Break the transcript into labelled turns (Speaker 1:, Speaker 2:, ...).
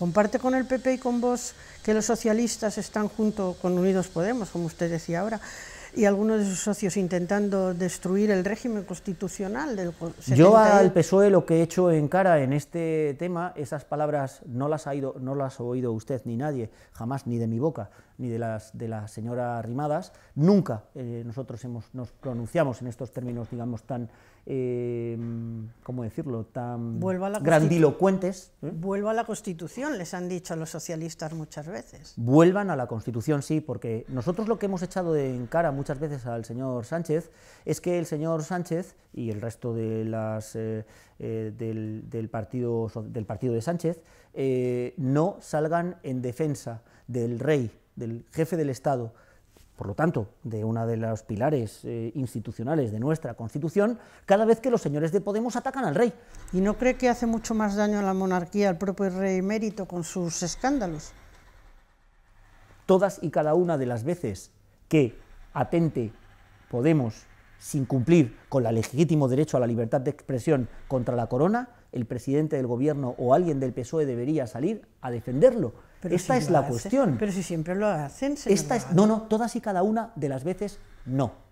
Speaker 1: comparte con el PP y con vos que los socialistas están junto con Unidos Podemos, como usted decía ahora, y algunos de sus socios intentando destruir el régimen constitucional del Yo al
Speaker 2: PSOE lo que he hecho en cara en este tema, esas palabras no las ha ido, no las ha oído usted ni nadie, jamás ni de mi boca, ni de las de la señora Rimadas, nunca eh, nosotros hemos, nos pronunciamos en estos términos, digamos, tan eh, ¿cómo decirlo?, tan grandilocuentes. ¿eh?
Speaker 1: Vuelva a la Constitución, les han dicho a los socialistas muchas veces.
Speaker 2: Vuelvan a la Constitución, sí, porque nosotros lo que hemos echado de en cara muchas veces al señor Sánchez es que el señor Sánchez y el resto de las, eh, eh, del, partido, del partido de Sánchez no salgan en defensa del rey, del jefe del Estado, por lo tanto, de uno de los pilares eh, institucionales de nuestra Constitución, cada vez
Speaker 1: que los señores de Podemos atacan al rey. ¿Y no cree que hace mucho más daño a la monarquía al propio rey mérito con sus escándalos?
Speaker 2: Todas y cada una de las veces que atente Podemos sin cumplir con el legítimo derecho a la libertad de expresión contra la corona, el presidente del gobierno o alguien del PSOE debería salir a defenderlo esta es la cuestión. Pero
Speaker 1: si siempre lo hacen, Esta es, No, no, todas
Speaker 2: y cada una de las veces no.